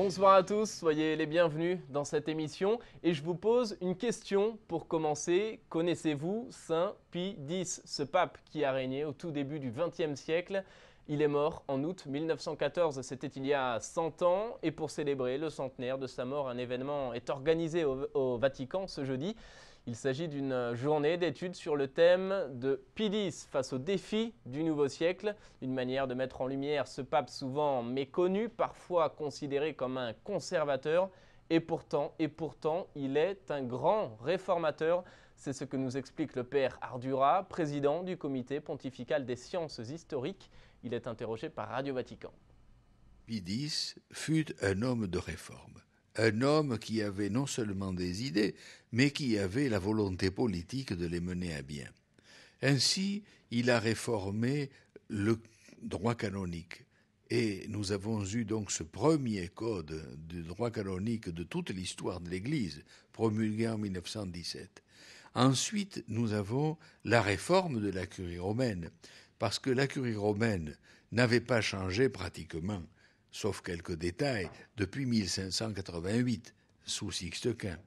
Bonsoir à tous, soyez les bienvenus dans cette émission et je vous pose une question pour commencer. Connaissez-vous Saint Pie X, ce pape qui a régné au tout début du XXe siècle il est mort en août 1914, c'était il y a 100 ans, et pour célébrer le centenaire de sa mort, un événement est organisé au, Vatican ce jeudi. Il s'agit d'une journée d'études sur le thème de Pilis face aux défis du nouveau siècle, une manière de mettre en lumière ce pape souvent méconnu, parfois considéré comme un conservateur, et pourtant, et pourtant, il est un grand réformateur. C'est ce que nous explique le père Ardura, président du comité pontifical des sciences historiques il est interrogé par Radio Vatican. Pidis fut un homme de réforme, un homme qui avait non seulement des idées, mais qui avait la volonté politique de les mener à bien. Ainsi, il a réformé le droit canonique. Et nous avons eu donc ce premier code du droit canonique de toute l'histoire de l'Église, promulgué en 1917. Ensuite, nous avons la réforme de la curie romaine, parce que la curie romaine n'avait pas changé pratiquement, sauf quelques détails, depuis 1588, sous Sixte Quint.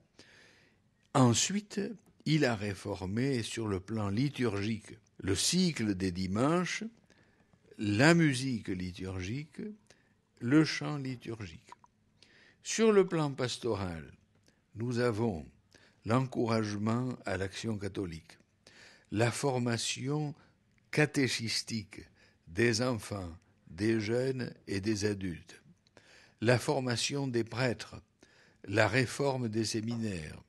Ensuite, il a réformé sur le plan liturgique le cycle des dimanches, la musique liturgique, le chant liturgique. Sur le plan pastoral, nous avons l'encouragement à l'action catholique, la formation catéchistique des enfants, des jeunes et des adultes, la formation des prêtres, la réforme des séminaires,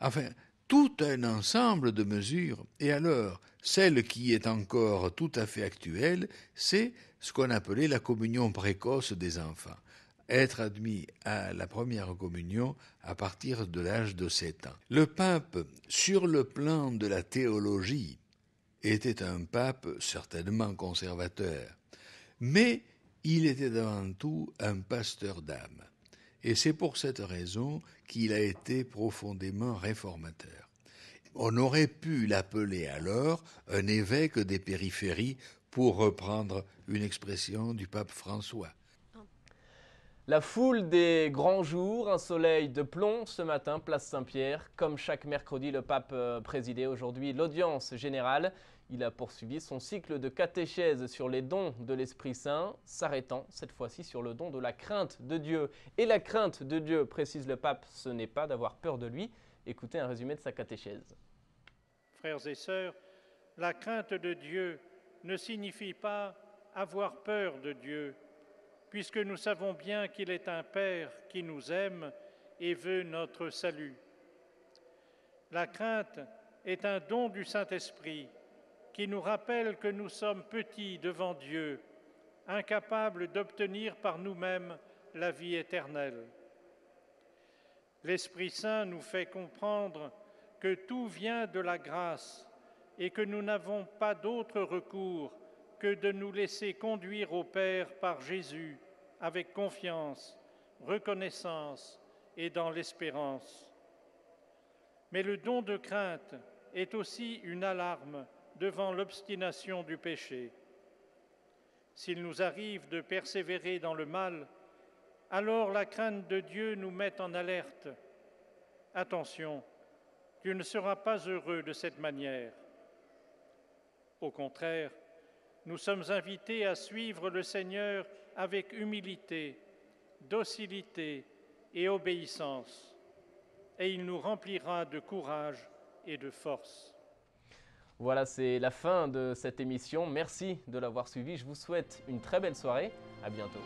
enfin tout un ensemble de mesures. Et alors, celle qui est encore tout à fait actuelle, c'est ce qu'on appelait la communion précoce des enfants être admis à la première communion à partir de l'âge de sept ans. Le pape, sur le plan de la théologie, était un pape certainement conservateur, mais il était avant tout un pasteur d'âme. Et c'est pour cette raison qu'il a été profondément réformateur. On aurait pu l'appeler alors un évêque des périphéries, pour reprendre une expression du pape François. La foule des grands jours, un soleil de plomb ce matin, place Saint-Pierre. Comme chaque mercredi, le pape euh, présidait aujourd'hui l'audience générale. Il a poursuivi son cycle de catéchèse sur les dons de l'Esprit Saint, s'arrêtant cette fois-ci sur le don de la crainte de Dieu. Et la crainte de Dieu, précise le pape, ce n'est pas d'avoir peur de lui. Écoutez un résumé de sa catéchèse. Frères et sœurs, la crainte de Dieu ne signifie pas avoir peur de Dieu, puisque nous savons bien qu'il est un Père qui nous aime et veut notre salut. La crainte est un don du Saint-Esprit qui nous rappelle que nous sommes petits devant Dieu, incapables d'obtenir par nous-mêmes la vie éternelle. L'Esprit Saint nous fait comprendre que tout vient de la grâce et que nous n'avons pas d'autre recours que de nous laisser conduire au Père par Jésus avec confiance, reconnaissance et dans l'espérance. Mais le don de crainte est aussi une alarme devant l'obstination du péché. S'il nous arrive de persévérer dans le mal, alors la crainte de Dieu nous met en alerte. Attention, tu ne seras pas heureux de cette manière. Au contraire, nous sommes invités à suivre le Seigneur avec humilité, docilité et obéissance, et il nous remplira de courage et de force. Voilà, c'est la fin de cette émission. Merci de l'avoir suivi. Je vous souhaite une très belle soirée. À bientôt.